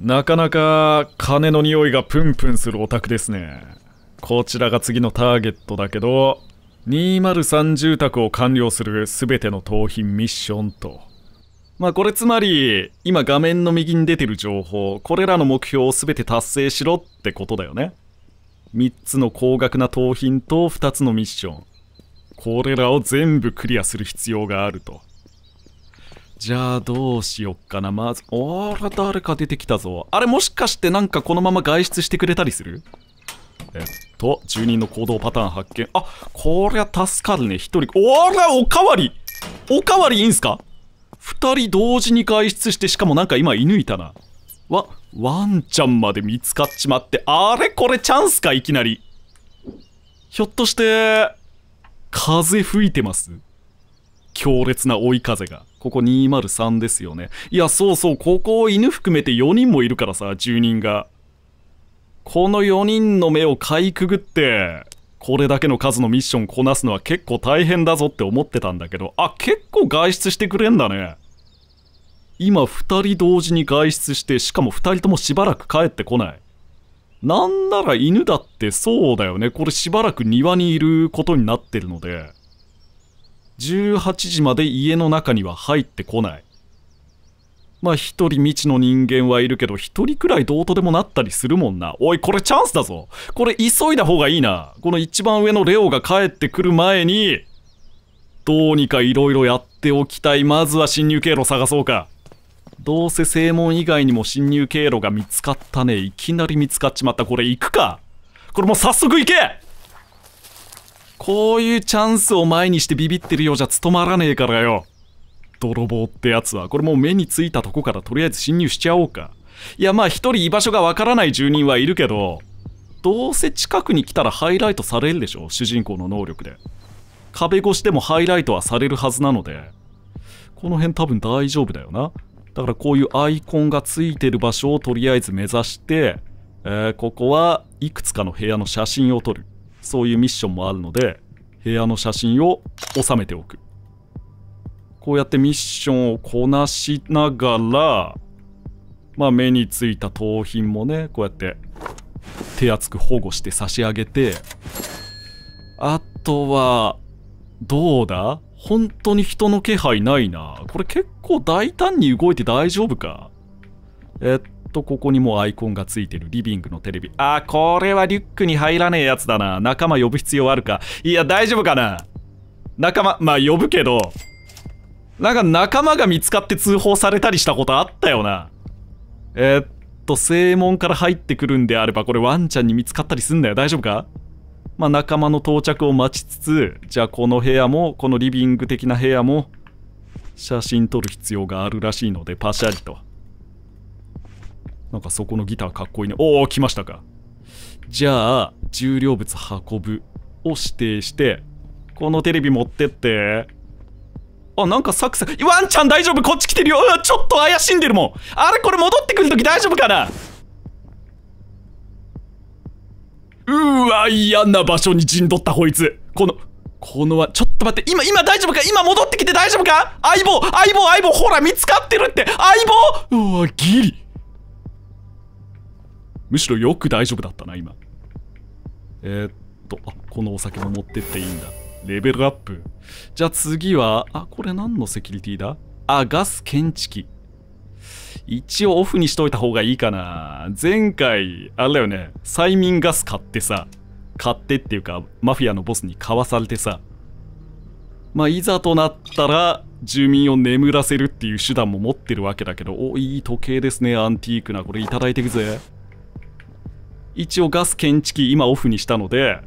なかなか金の匂いがプンプンするオタクですね。こちらが次のターゲットだけど、203住宅を完了する全ての盗品ミッションと。まあこれつまり、今画面の右に出てる情報、これらの目標を全て達成しろってことだよね。3つの高額な盗品と2つのミッション。これらを全部クリアする必要があると。じゃあどうしよっかな。まず、おら、誰か出てきたぞ。あれもしかしてなんかこのまま外出してくれたりするえっと、住人の行動パターン発見。あ、こりゃ助かるね。一人。おら、おかわりおかわりいいんすか二人同時に外出して、しかもなんか今居抜いたな。わ、ワンちゃんまで見つかっちまって。あれこれチャンスかいきなり。ひょっとして、風吹いてます強烈な追い風が。ここ203ですよね。いや、そうそう、ここ犬含めて4人もいるからさ、住人が。この4人の目をかいくぐって、これだけの数のミッションこなすのは結構大変だぞって思ってたんだけど、あ、結構外出してくれんだね。今2人同時に外出して、しかも2人ともしばらく帰ってこない。なんなら犬だってそうだよね。これしばらく庭にいることになってるので。18時まで家の中には入ってこないまあ一人未知の人間はいるけど一人くらいどうとでもなったりするもんなおいこれチャンスだぞこれ急いだ方がいいなこの一番上のレオが帰ってくる前にどうにか色々やっておきたいまずは侵入経路探そうかどうせ正門以外にも侵入経路が見つかったねいきなり見つかっちまったこれ行くかこれもう早速行けこういうチャンスを前にしてビビってるようじゃ務まらねえからよ。泥棒ってやつは、これもう目についたとこからとりあえず侵入しちゃおうか。いやまあ一人居場所がわからない住人はいるけど、どうせ近くに来たらハイライトされるでしょ、主人公の能力で。壁越しでもハイライトはされるはずなので、この辺多分大丈夫だよな。だからこういうアイコンがついてる場所をとりあえず目指して、えー、ここはいくつかの部屋の写真を撮る。そういうミッションもあるので部屋の写真を収めておくこうやってミッションをこなしながらまあ目についた盗品もねこうやって手厚く保護して差し上げてあとはどうだ本当に人の気配ないなこれ結構大胆に動いて大丈夫かえっとここにもアイコンがついてるリビングのテレビあこれはリュックに入らねえやつだな仲間呼ぶ必要あるかいや大丈夫かな仲間まあ呼ぶけどなんか仲間が見つかって通報されたりしたことあったよなえー、っと正門から入ってくるんであればこれワンちゃんに見つかったりすんだよ大丈夫かまあ、仲間の到着を待ちつつじゃあこの部屋もこのリビング的な部屋も写真撮る必要があるらしいのでパシャリと。なんかそこのギターかっこいいね。おお、来ましたか。じゃあ、重量物運ぶを指定して、このテレビ持ってって。あ、なんかサクサク。ワンちゃん大丈夫こっち来てるよちょっと怪しんでるもんあれこれ戻ってくるとき大丈夫かなうわ、嫌な場所に陣取ったこいつ。この、このは、ちょっと待って、今、今大丈夫か今戻ってきて大丈夫か相棒、相棒、相棒、ほら、見つかってるって、相棒うわ、ギリ。むしろよく大丈夫だったな、今。えー、っと、あ、このお酒も持ってっていいんだ。レベルアップ。じゃあ次は、あ、これ何のセキュリティだあ、ガス検知器。一応オフにしといた方がいいかな。前回、あれだよね、催眠ガス買ってさ、買ってっていうか、マフィアのボスに買わされてさ、まあ、いざとなったら、住民を眠らせるっていう手段も持ってるわけだけど、お、いい時計ですね、アンティークな。これいただいてくぜ。一応ガス検知器今オフにしたので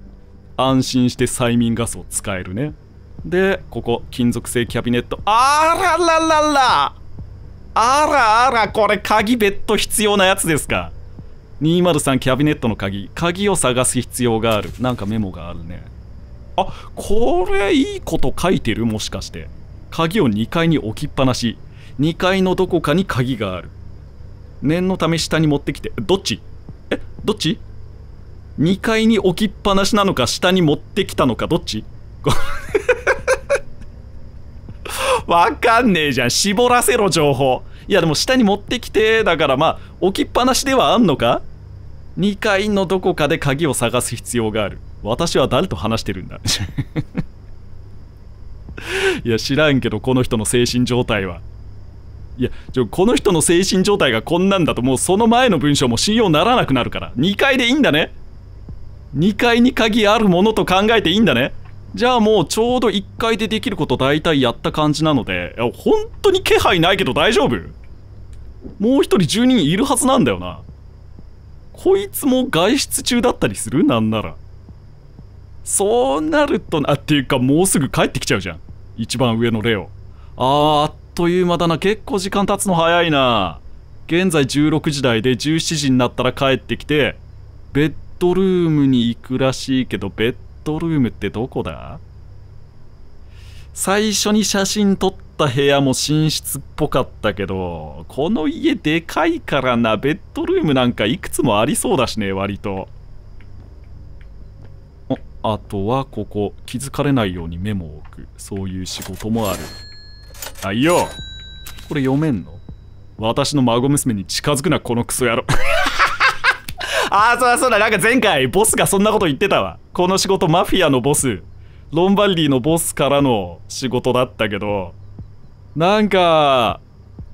安心して催眠ガスを使えるねでここ金属製キャビネットあららららあらあらこれ鍵別途必要なやつですか203キャビネットの鍵鍵を探す必要があるなんかメモがあるねあこれいいこと書いてるもしかして鍵を2階に置きっぱなし2階のどこかに鍵がある念のため下に持ってきてどっちどっち ?2 階に置きっぱなしなのか、下に持ってきたのか、どっち わかんねえじゃん。絞らせろ、情報。いや、でも下に持ってきて、だからまあ、置きっぱなしではあんのか ?2 階のどこかで鍵を探す必要がある。私は誰と話してるんだ いや、知らんけど、この人の精神状態は。いやちょこの人の精神状態がこんなんだともうその前の文章も信用ならなくなるから2階でいいんだね2階に鍵あるものと考えていいんだねじゃあもうちょうど1階でできること大体やった感じなのでいや本当に気配ないけど大丈夫もう1人10人いるはずなんだよなこいつも外出中だったりするなんならそうなるとなっていうかもうすぐ帰ってきちゃうじゃん一番上のレオあーっという間だな。結構時間経つの早いな。現在16時台で17時になったら帰ってきて、ベッドルームに行くらしいけど、ベッドルームってどこだ最初に写真撮った部屋も寝室っぽかったけど、この家でかいからな、ベッドルームなんかいくつもありそうだしね、割と。あとはここ気づかれないようにメモを置くそういう仕事もあるあいよこれ読めんの私の孫娘に近づくなこのクソ野郎 ああそうだそうだなんか前回ボスがそんなこと言ってたわこの仕事マフィアのボスロンバンディのボスからの仕事だったけどなんか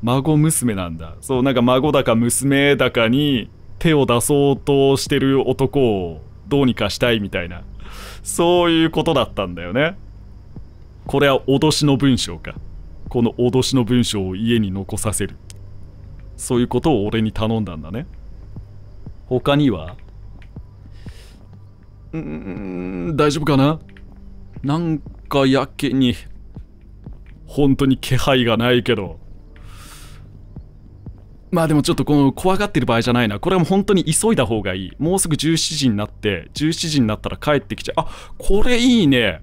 孫娘なんだそうなんか孫だか娘だかに手を出そうとしてる男をどうにかしたいみたいなそういうことだったんだよねこれは脅しの文章かこの脅しの文章を家に残させるそういうことを俺に頼んだんだね他にはうん大丈夫かななんかやけに本当に気配がないけどまあでもちょっとこの怖がってる場合じゃないな。これはもう本当に急いだ方がいい。もうすぐ17時になって、17時になったら帰ってきちゃう。あ、これいいね。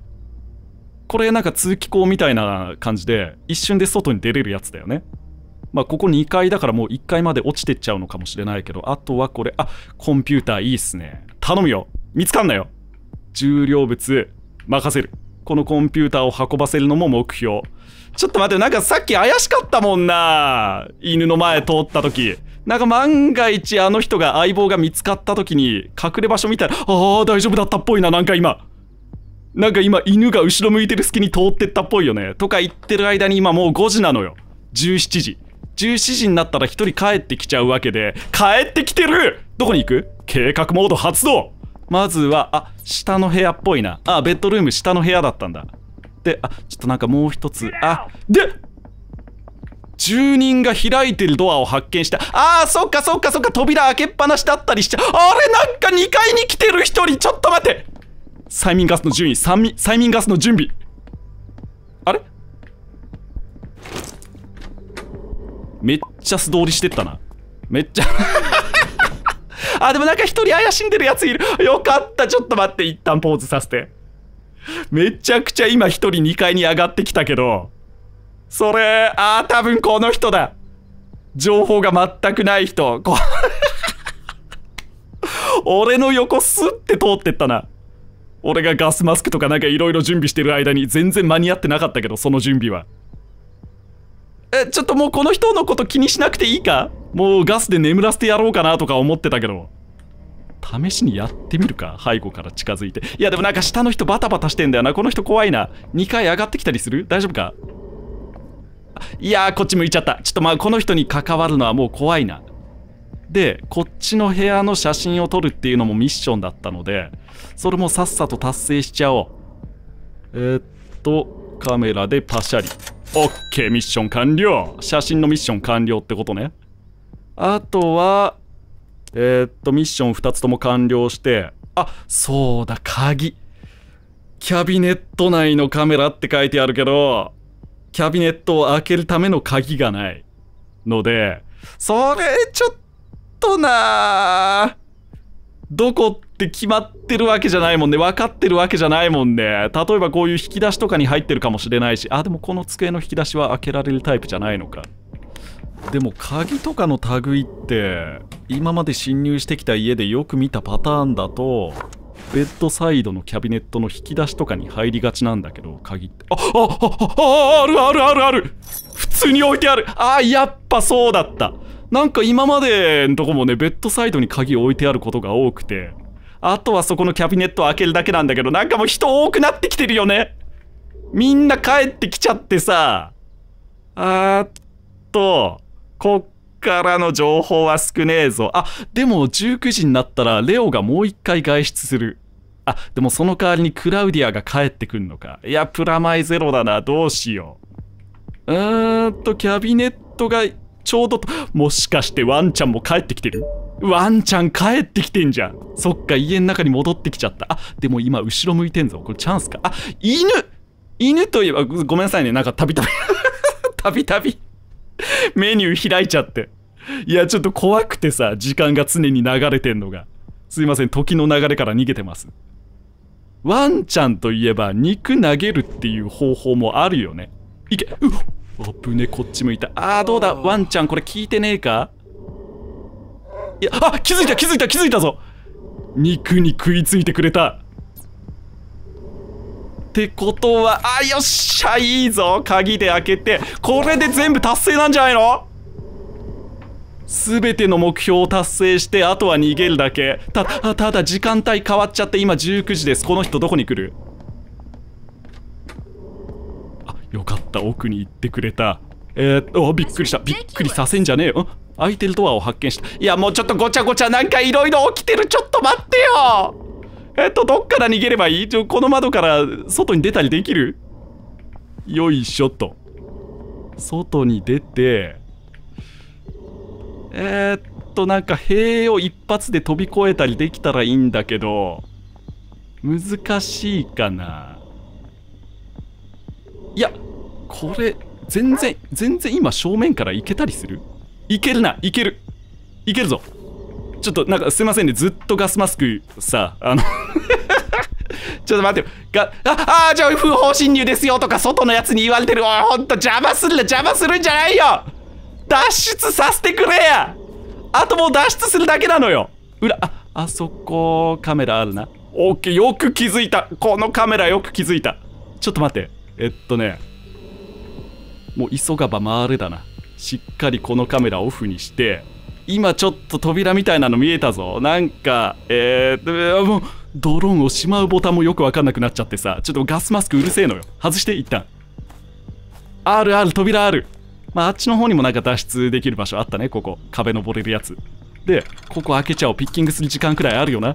これなんか通気口みたいな感じで一瞬で外に出れるやつだよねまあここ2階だからもう1階まで落ちてっちゃうのかもしれないけどあとはこれあコンピューターいいっすね頼むよ見つかんなよ重量物任せるこのコンピューターを運ばせるのも目標ちょっと待ってなんかさっき怪しかったもんな犬の前通った時なんか万が一あの人が相棒が見つかった時に隠れ場所見たらああ大丈夫だったっぽいななんか今なんか今犬が後ろ向いてる隙に通ってったっぽいよね。とか言ってる間に今もう5時なのよ。17時。17時になったら1人帰ってきちゃうわけで、帰ってきてるどこに行く計画モード発動まずは、あ、下の部屋っぽいな。あ、ベッドルーム下の部屋だったんだ。で、あ、ちょっとなんかもう一つ。あ、で住人が開いてるドアを発見した。ああ、そっかそっかそっか、扉開けっぱなしだったりしちゃう。あれ、なんか2階に来てる1人、ちょっと待って催眠ガスの順位催眠ガスの準備あれめっちゃ素通りしてったなめっちゃ あでもなんか一人怪しんでるやついるよかったちょっと待って一旦ポーズさせてめちゃくちゃ今一人2階に上がってきたけどそれああ多分この人だ情報が全くない人 俺の横スッて通ってったな俺がガスマスクとかなんかいろいろ準備してる間に全然間に合ってなかったけどその準備はえちょっともうこの人のこと気にしなくていいかもうガスで眠らせてやろうかなとか思ってたけど試しにやってみるか背後から近づいていやでもなんか下の人バタバタしてんだよなこの人怖いな2回上がってきたりする大丈夫かいやーこっち向いちゃったちょっとまあこの人に関わるのはもう怖いなでこっちの部屋の写真を撮るっていうのもミッションだったのでそれもさっさと達成しちゃおうえー、っとカメラでパシャリ OK ミッション完了写真のミッション完了ってことねあとはえー、っとミッション2つとも完了してあそうだ鍵キャビネット内のカメラって書いてあるけどキャビネットを開けるための鍵がないのでそれちょっととなどこって決まってるわけじゃないもんね。分かってるわけじゃないもんね。例えばこういう引き出しとかに入ってるかもしれないし。あ、でもこの机の引き出しは開けられるタイプじゃないのか。でも鍵とかの類って今まで侵入してきた家でよく見たパターンだとベッドサイドのキャビネットの引き出しとかに入りがちなんだけど鍵ってああああああるあるあるある普通に置いてあるあやっぱそうだったなんか今までのとこもね、ベッドサイドに鍵置いてあることが多くて、あとはそこのキャビネットを開けるだけなんだけど、なんかもう人多くなってきてるよね。みんな帰ってきちゃってさ、あーっと、こっからの情報は少ねえぞ。あ、でも19時になったらレオがもう一回外出する。あ、でもその代わりにクラウディアが帰ってくんのか。いや、プラマイゼロだな。どうしよう。うーんと、キャビネットがちょうどと、もしかしてワンちゃんも帰ってきてるワンちゃん帰ってきてんじゃん。そっか、家の中に戻ってきちゃった。あ、でも今後ろ向いてんぞ。これチャンスか。あ、犬犬といえば、ごめんなさいね。なんかたびたび、たびたび、メニュー開いちゃって。いや、ちょっと怖くてさ、時間が常に流れてんのが。すいません、時の流れから逃げてます。ワンちゃんといえば、肉投げるっていう方法もあるよね。いけ、うっぶねこっち向いたあーどうだワンちゃんこれ聞いてねえかいやあ気づいた気づいた気づいたぞ肉に食いついてくれたってことはあよっしゃいいぞ鍵で開けてこれで全部達成なんじゃないの全ての目標を達成してあとは逃げるだけたただ時間帯変わっちゃって今19時ですこの人どこに来るよかった奥に行ってくれたえー、と、びっくりしたびっくりさせんじゃねえよ開いてるドアを発見したいやもうちょっとごちゃごちゃなんかいろいろ起きてるちょっと待ってよえっとどっから逃げればいいちょこの窓から外に出たりできるよいしょっと外に出てえー、っとなんか塀を一発で飛び越えたりできたらいいんだけど難しいかなこれ、全然、全然今正面から行けたりするいけるな、いける。いけるぞ。ちょっとなんかすいませんね、ずっとガスマスクさ、あの ちょっと待ってが、あ、あ、じゃあ不法侵入ですよとか外のやつに言われてる。おい、ほんと邪魔するな、邪魔するんじゃないよ脱出させてくれやあともう脱出するだけなのよ裏、あ、あそこカメラあるな。オッケー、よく気づいた。このカメラよく気づいた。ちょっと待って。えっとね、もう急がば回れだな。しっかりこのカメラオフにして、今ちょっと扉みたいなの見えたぞ。なんか、えー、もう、ドローンをしまうボタンもよくわかんなくなっちゃってさ、ちょっとガスマスクうるせえのよ。外して、一旦。あるある、扉ある。まあ、あっちの方にもなんか脱出できる場所あったね、ここ。壁登れるやつ。で、ここ開けちゃおう。ピッキングする時間くらいあるよな。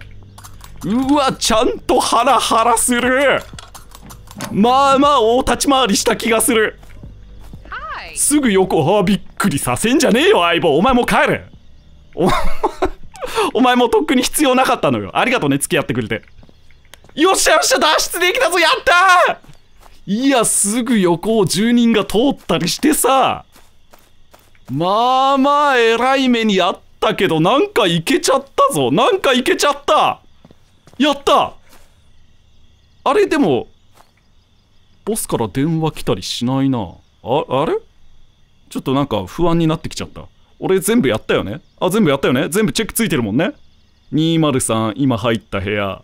うわ、ちゃんとハラハラするまあまあ大立ち回りした気がするすぐ横あびっくりさせんじゃねえよ相棒お前もう帰れお お前もとっくに必要なかったのよありがとうね付き合ってくれてよっしゃよっしゃ脱出できたぞやったいやすぐ横を住人が通ったりしてさまあまあえらい目にあったけどなんかいけちゃったぞなんかいけちゃったやったあれでもボスから電話来たりしないなああれちょっとなんか不安になってきちゃった。俺全部やったよねあ、全部やったよね全部チェックついてるもんね ?203 今入った部屋。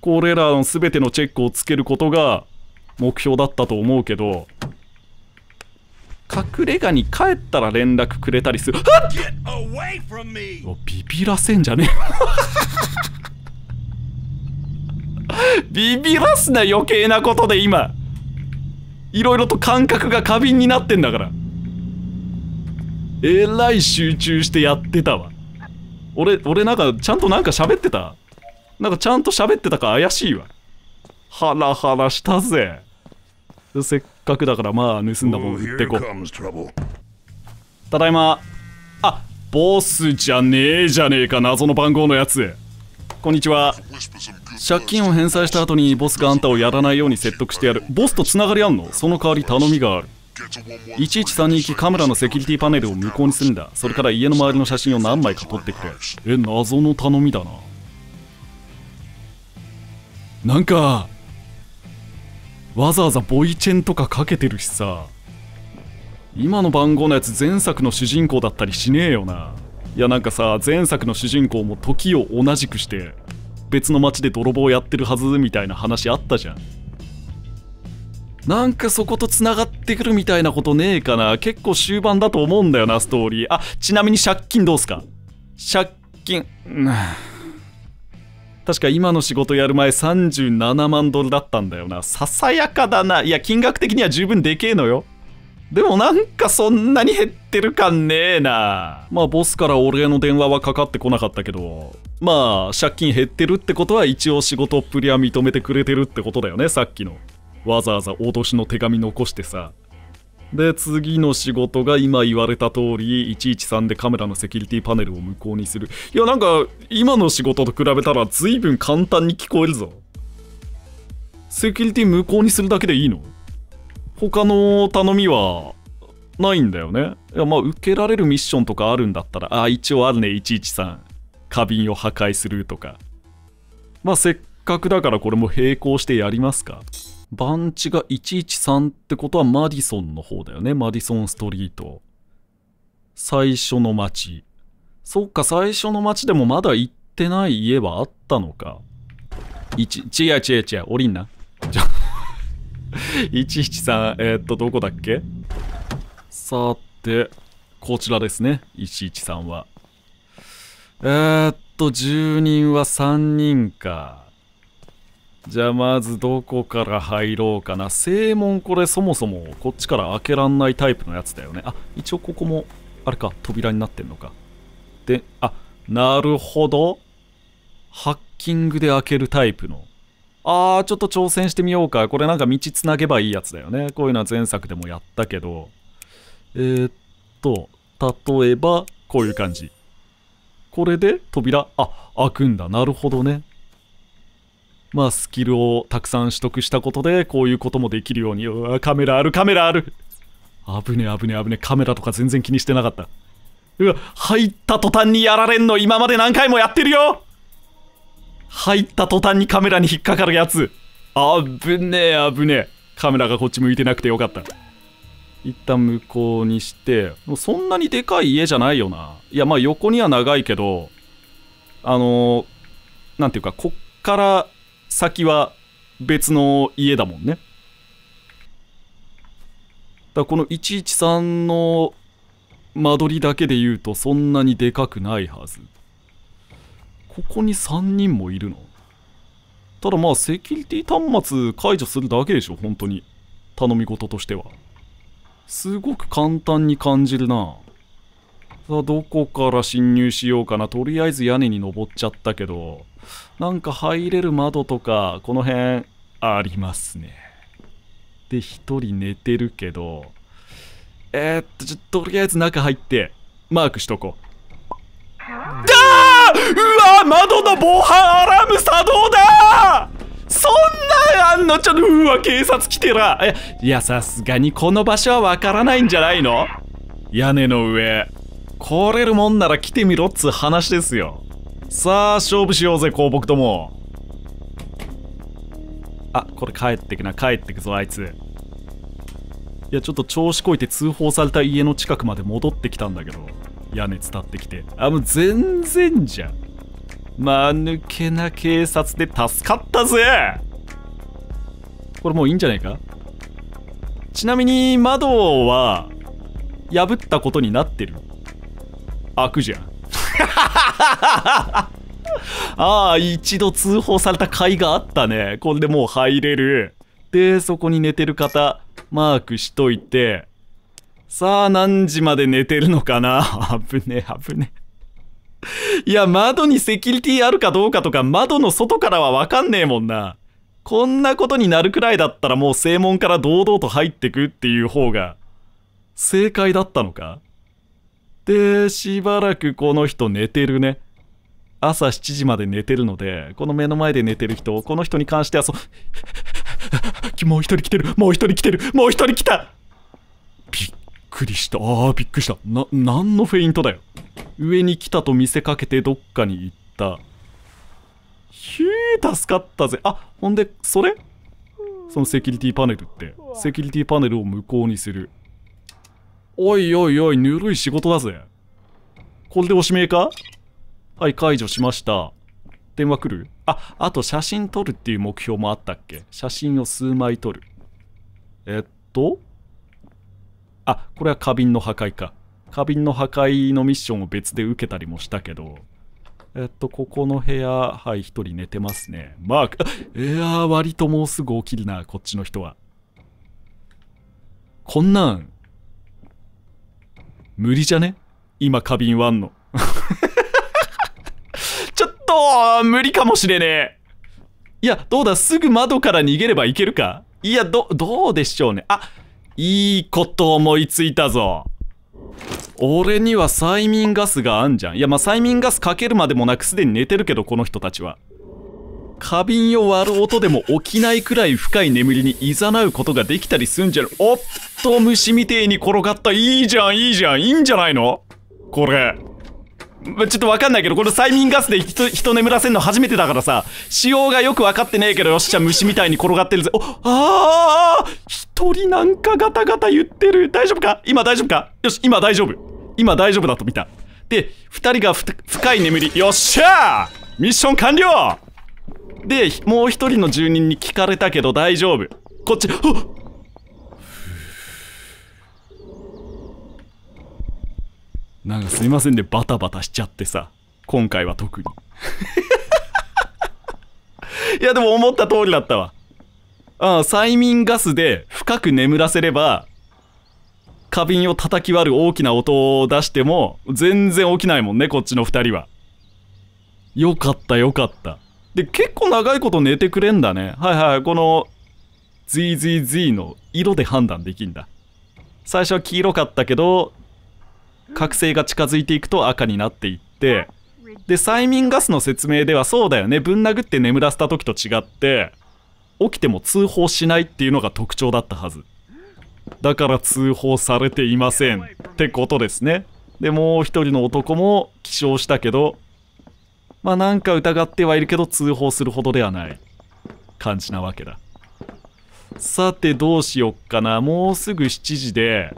これらの全てのチェックをつけることが目標だったと思うけど、隠れ家に帰ったら連絡くれたりする。あっビビらせんじゃねえ。ビビらすな余計なことで今。いろいろと感覚が過敏になってんだから。えらい集中してやってたわ。俺、俺なんか、ちゃんとなんか喋ってたなんかちゃんと喋ってたか怪しいわ。ハラハラしたぜ。せっかくだからまあ、盗んだもん売ってこう。ただいま。あ、ボスじゃねえじゃねえか、謎の番号のやつ。こんにちは。借金を返済した後にボスがあんたをやらないように説得してやる。ボスとつながりあんのその代わり頼みがある。1132行きカメラのセキュリティパネルを無効にするんだそれから家の周りの写真を何枚か撮ってくれえ謎の頼みだななんかわざわざボイチェンとかかけてるしさ今の番号のやつ前作の主人公だったりしねえよないやなんかさ前作の主人公も時を同じくして別の町で泥棒やってるはずみたいな話あったじゃんなんかそこと繋がってくるみたいなことねえかな結構終盤だと思うんだよな、ストーリー。あ、ちなみに借金どうすか借金。確か今の仕事やる前37万ドルだったんだよな。ささやかだな。いや、金額的には十分でけえのよ。でもなんかそんなに減ってる感ねえな。まあボスからお礼の電話はかかってこなかったけど、まあ借金減ってるってことは一応仕事っぷりは認めてくれてるってことだよね、さっきの。わざわざ脅しの手紙残してさで次の仕事が今言われた通り113でカメラのセキュリティパネルを無効にするいやなんか今の仕事と比べたら随分簡単に聞こえるぞセキュリティ無効にするだけでいいの他の頼みはないんだよねいやまあ受けられるミッションとかあるんだったらあ一応あるね113花瓶を破壊するとかまあせっかくだからこれも並行してやりますか番地が113ってことはマディソンの方だよね。マディソンストリート。最初の街。そっか、最初の街でもまだ行ってない家はあったのか。1、違う違う違う、降りんな。ちょ、113、えー、っと、どこだっけさて、こちらですね、113は。えー、っと、住人は3人か。じゃあまずどこから入ろうかな正門これそもそもこっちから開けらんないタイプのやつだよねあ一応ここもあれか扉になってんのかであなるほどハッキングで開けるタイプのあーちょっと挑戦してみようかこれなんか道つなげばいいやつだよねこういうのは前作でもやったけどえー、っと例えばこういう感じこれで扉あ開くんだなるほどねまあ、スキルをたくさん取得したことで、こういうこともできるように、うわ、カメラある、カメラある。危ね危ね危ね、カメラとか全然気にしてなかった。うわ、入った途端にやられんの、今まで何回もやってるよ入った途端にカメラに引っかかるやつ。危ねえ、危ねえ。カメラがこっち向いてなくてよかった。一旦向こうにして、もうそんなにでかい家じゃないよな。いや、まあ横には長いけど、あのー、なんていうか、こっから先は別の家だもんねだこの113の間取りだけで言うとそんなにでかくないはずここに3人もいるのただまあセキュリティ端末解除するだけでしょ本当に頼み事としてはすごく簡単に感じるなさあ、どこから侵入しようかな。とりあえず屋根に登っちゃったけど、なんか入れる窓とか、この辺、ありますね。で、一人寝てるけど、えー、っと、ちょ、とりあえず中入って、マークしとこう。ーうわ窓の防犯アラーム作動だそんなんあんのちょっと、うわ、警察来てら。いや、さすがにこの場所はわからないんじゃないの屋根の上。来れるもんなら来てみろっつ話ですよ。さあ、勝負しようぜ、う僕とも。あ、これ帰ってくな、帰ってくぞ、あいつ。いや、ちょっと調子こいて通報された家の近くまで戻ってきたんだけど、屋根伝ってきて。あ、もう全然じゃん。間抜けな警察で助かったぜこれもういいんじゃないかちなみに窓は破ったことになってる開くじゃん。ああ、一度通報された甲斐があったね。これでもう入れる。で、そこに寝てる方、マークしといて。さあ、何時まで寝てるのかな 危ねえ、危ねえ。いや、窓にセキュリティあるかどうかとか、窓の外からはわかんねえもんな。こんなことになるくらいだったらもう正門から堂々と入ってくっていう方が、正解だったのかで、しばらくこの人寝てるね。朝7時まで寝てるので、この目の前で寝てる人、この人に関してはそう、もう一人来てる、もう一人来てる、もう一人来たびっくりした、ああ、びっくりした。な、何のフェイントだよ。上に来たと見せかけてどっかに行った。ひぃ助かったぜ。あ、ほんで、それそのセキュリティパネルって、セキュリティパネルを無効にする。おいおいおい、ぬるい仕事だぜ。これでおしめかはい、解除しました。電話来るあ、あと写真撮るっていう目標もあったっけ写真を数枚撮る。えっと。あ、これは花瓶の破壊か。花瓶の破壊のミッションを別で受けたりもしたけど。えっと、ここの部屋、はい、一人寝てますね。マーク、いやー、割ともうすぐ起きるな、こっちの人は。こんなん、無理じゃね今花瓶割んの ちょっと無理かもしれねえいやどうだすぐ窓から逃げればいけるかいやどどうでしょうねあいいこと思いついたぞ俺には催眠ガスがあんじゃんいやまあ催眠ガスかけるまでもなくすでに寝てるけどこの人たちは花瓶を割る音でも起きないくらい深い眠りに誘うことができたりすんじゃる。おっと、虫みてえに転がった。いいじゃん、いいじゃん、いいんじゃないのこれ。ちょっとわかんないけど、この催眠ガスで人眠らせんの初めてだからさ、仕様がよく分かってねえけど、よっしゃ、虫みたいに転がってるぜ。お、ああ一人なんかガタガタ言ってる。大丈夫か今大丈夫かよし、今大丈夫。今大丈夫だと見た。で、二人が深い眠り。よっしゃーミッション完了で、もう一人の住人に聞かれたけど大丈夫。こっち、あっなんかすいませんね、バタバタしちゃってさ。今回は特に。いや、でも思った通りだったわ。ああ、催眠ガスで深く眠らせれば、花瓶を叩き割る大きな音を出しても、全然起きないもんね、こっちの二人は。よかった、よかった。で、結構長いこと寝てくれんだね。はいはい、この ZZZ の色で判断できんだ。最初は黄色かったけど、覚醒が近づいていくと赤になっていって、で、催眠ガスの説明ではそうだよね。ぶん殴って眠らせた時と違って、起きても通報しないっていうのが特徴だったはず。だから通報されていませんってことですね。で、もう一人の男も起床したけど、まあなんか疑ってはいるけど通報するほどではない感じなわけだ。さてどうしよっかな。もうすぐ7時で、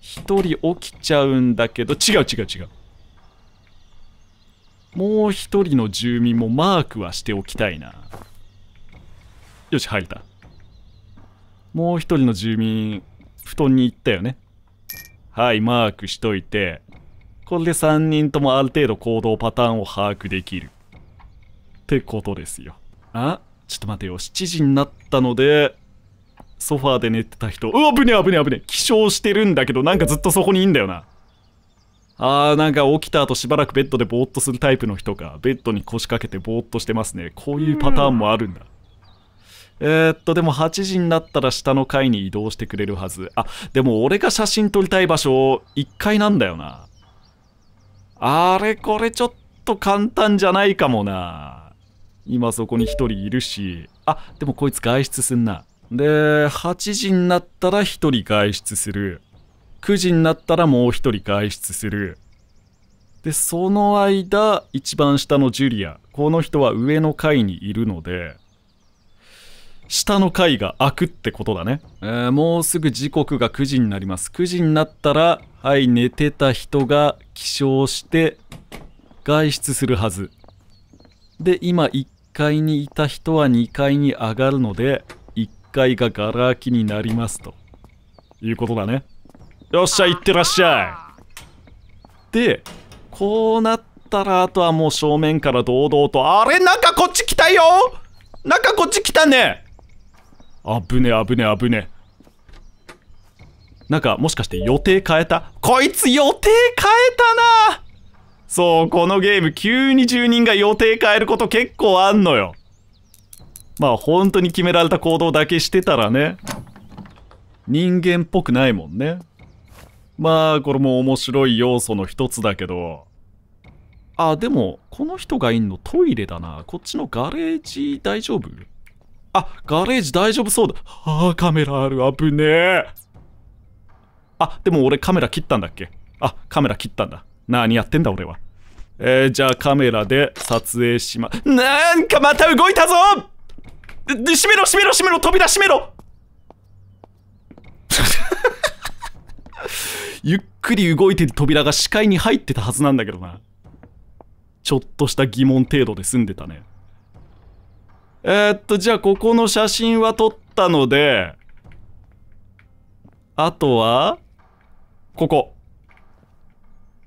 一人起きちゃうんだけど、違う違う違う。もう一人の住民もマークはしておきたいな。よし、入った。もう一人の住民、布団に行ったよね。はい、マークしといて、これで3人ともある程度行動パターンを把握できる。ってことですよ。あちょっと待てよ。7時になったので、ソファーで寝てた人。うわ、危ねえ危ねえ危ねえ。起床してるんだけど、なんかずっとそこにいんだよな。あー、なんか起きた後しばらくベッドでぼーっとするタイプの人が、ベッドに腰掛けてぼーっとしてますね。こういうパターンもあるんだ。えー、っと、でも8時になったら下の階に移動してくれるはず。あ、でも俺が写真撮りたい場所、1階なんだよな。あれこれちょっと簡単じゃないかもな。今そこに1人いるし。あ、でもこいつ外出すんな。で、8時になったら1人外出する。9時になったらもう1人外出する。で、その間、一番下のジュリア。この人は上の階にいるので、下の階が開くってことだね。えー、もうすぐ時刻が9時になります。9時になったら、はい寝てた人が起床して外出するはずで今1階にいた人は2階に上がるので1階がガラ空きになりますということだねよっしゃ行ってらっしゃいでこうなったらあとはもう正面から堂々とあれなんかこっち来たよなんかこっち来たねあぶね危ね危ねなんかもしかして予定変えたこいつ予定変えたなそう、このゲーム急に住人が予定変えること結構あんのよ。まあ本当に決められた行動だけしてたらね、人間っぽくないもんね。まあこれも面白い要素の一つだけど。あ、でもこの人がいんのトイレだな。こっちのガレージ大丈夫あ、ガレージ大丈夫そうだ。ああ、カメラある。危ねえ。あ、でも俺カメラ切ったんだっけあ、カメラ切ったんだ。何やってんだ俺は。えー、じゃあカメラで撮影しま、なんかまた動いたぞで、閉めろ閉めろ閉めろ扉閉めろ ゆっくり動いてる扉が視界に入ってたはずなんだけどな。ちょっとした疑問程度で済んでたね。えー、っと、じゃあここの写真は撮ったので、あとはここ。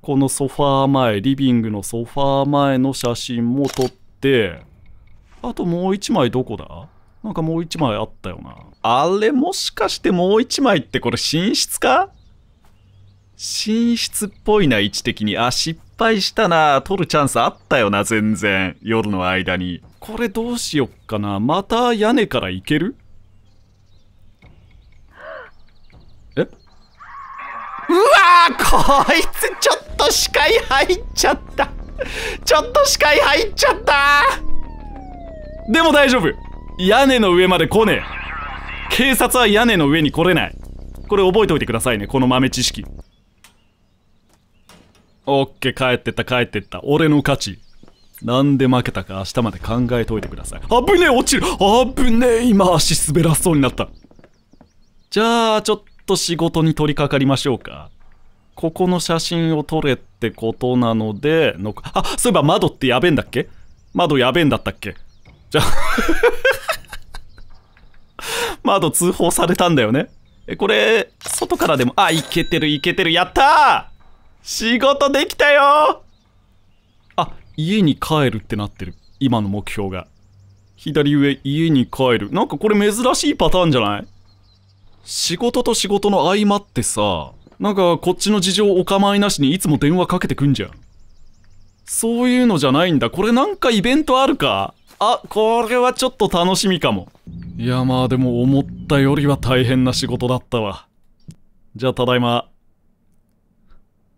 このソファー前、リビングのソファー前の写真も撮って、あともう一枚どこだなんかもう一枚あったよな。あれもしかしてもう一枚ってこれ寝室か寝室っぽいな、位置的に。あ、失敗したな。撮るチャンスあったよな、全然。夜の間に。これどうしよっかな。また屋根から行けるこいつちょっと視界入っちゃったちょっと視界入っちゃったでも大丈夫屋根の上まで来ねえ警察は屋根の上に来れないこれ覚えておいてくださいねこの豆知識オッケー帰ってった帰ってった俺の勝ちなんで負けたか明日まで考えておいてください危ねえ落ちる危ねえ今足滑らそうになったじゃあちょっと仕事に取り掛かりましょうかここの写真を撮れってことなのでのあそういえば窓ってやべえんだっけ窓やべえんだったっけじゃあ 窓通報されたんだよねえこれ外からでもあいけてるいけてるやった仕事できたよあ家に帰るってなってる今の目標が左上家に帰るなんかこれ珍しいパターンじゃない仕事と仕事の合間ってさなんかこっちの事情お構いなしにいつも電話かけてくんじゃん。そういうのじゃないんだ。これなんかイベントあるかあ、これはちょっと楽しみかも。いやまあでも思ったよりは大変な仕事だったわ。じゃあただいま。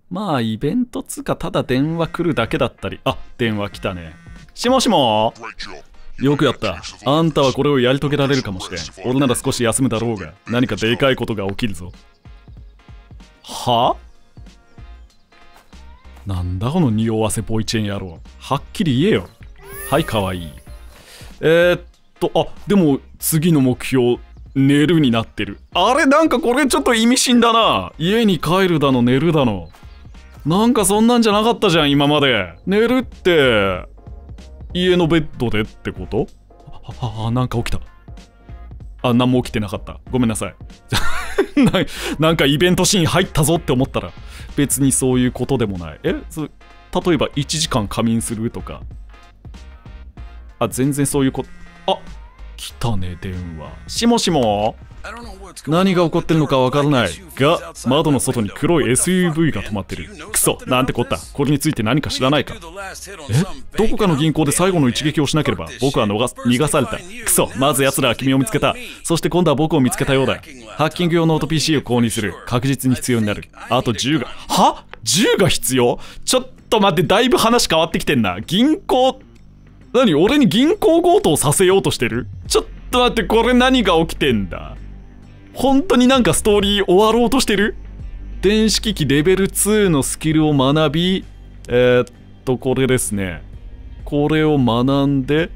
まあイベントつかただ電話来るだけだったり。あ、電話来たね。しもしもよくやった。あんたはこれをやり遂げられるかもしれん。俺なら少し休むだろうが、何かでかいことが起きるぞ。はなんだこの匂わせボイチェン野郎。はっきり言えよ。はい、かわいい。えー、っと、あ、でも次の目標、寝るになってる。あれ、なんかこれちょっと意味深だな。家に帰るだの、寝るだの。なんかそんなんじゃなかったじゃん、今まで。寝るって、家のベッドでってことあ、あ、なんか起きた。あ、何も起きてなかった。ごめんなさい。ななんかイベントシーン入ったぞって思ったら別にそういうことでもないえそ例えば1時間仮眠するとかあ全然そういうことあ来たね電話しもしも何が起こってるのかわからないが窓の外に黒い SUV が止まってるクソなんてこったこれについて何か知らないかえどこかの銀行で最後の一撃をしなければ僕は逃逃がされたクソまず奴らは君を見つけたそして今度は僕を見つけたようだハッキング用ノート PC を購入する確実に必要になるあと銃がは銃が必要ちょっと待ってだいぶ話変わってきてんな銀行何俺に銀行強盗させようとしてるちょっと待ってこれ何が起きてんだ本当になんかストーリー終わろうとしてる電子機器レベル2のスキルを学び、えー、っと、これですね。これを学んで、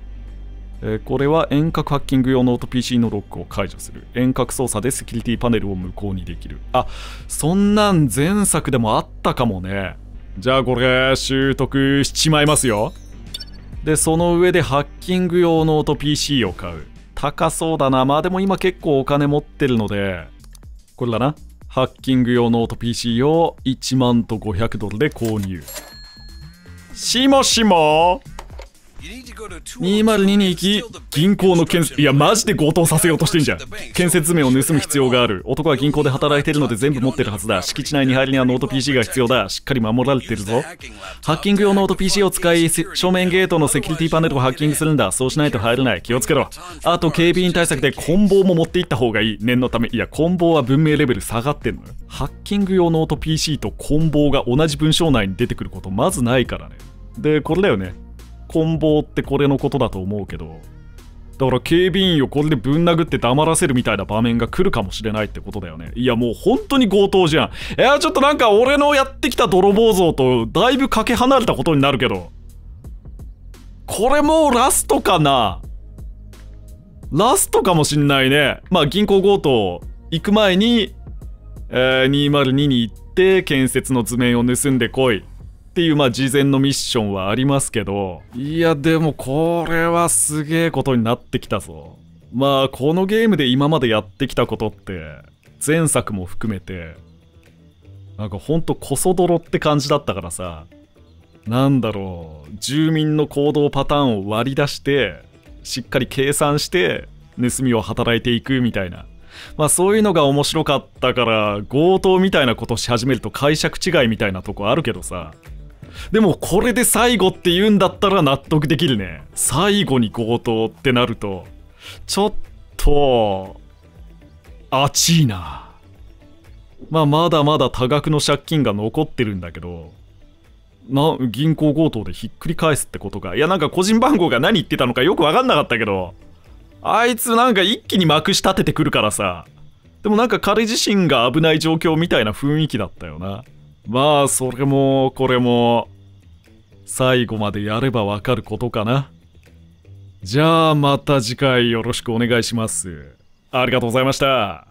えー、これは遠隔ハッキング用ノート PC のロックを解除する。遠隔操作でセキュリティパネルを無効にできる。あ、そんなん前作でもあったかもね。じゃあこれ、習得しちまいますよ。で、その上でハッキング用ノート PC を買う。高そうだな。まあでも今結構お金持ってるので、これだな。ハッキング用ノート PC を1万と500ドルで購入。しもしも202に行き、銀行の建設、いや、マジで強盗させようとしてんじゃん。建設面を盗む必要がある。男は銀行で働いてるので全部持ってるはずだ。敷地内に入りにはノート PC が必要だ。しっかり守られてるぞ。ハッキング用ノート PC を使い、正面ゲートのセキュリティパネルをハッキングするんだ。そうしないと入れない。気をつけろ。あと、警備員対策で棍棒も持っていった方がいい。念のため。いや、棍棒は文明レベル下がってんのよ。ハッキング用ノート PC と棍棒が同じ文章内に出てくることまずないからね。で、これだよね。棍棒ってこれのことだと思うけどだから警備員をこれでぶん殴って黙らせるみたいな場面が来るかもしれないってことだよねいやもう本当に強盗じゃんいやちょっとなんか俺のやってきた泥棒像とだいぶかけ離れたことになるけどこれもうラストかなラストかもしんないねまあ銀行強盗行く前に、えー、202に行って建設の図面を盗んでこいっていう、まあ、事前のミッションはありますけど、いや、でもこれはすげえことになってきたぞ。まあ、このゲームで今までやってきたことって、前作も含めて、なんかほんとこそ泥って感じだったからさ、なんだろう、住民の行動パターンを割り出して、しっかり計算して、盗みを働いていくみたいな。まあそういうのが面白かったから、強盗みたいなことし始めると解釈違いみたいなとこあるけどさ、でもこれで最後って言うんだったら納得できるね最後に強盗ってなるとちょっとあちいなまあまだまだ多額の借金が残ってるんだけどな銀行強盗でひっくり返すってことかいやなんか個人番号が何言ってたのかよくわかんなかったけどあいつなんか一気にまくし立ててくるからさでもなんか彼自身が危ない状況みたいな雰囲気だったよなまあ、それもこれも、最後までやればわかることかな。じゃあ、また次回よろしくお願いします。ありがとうございました。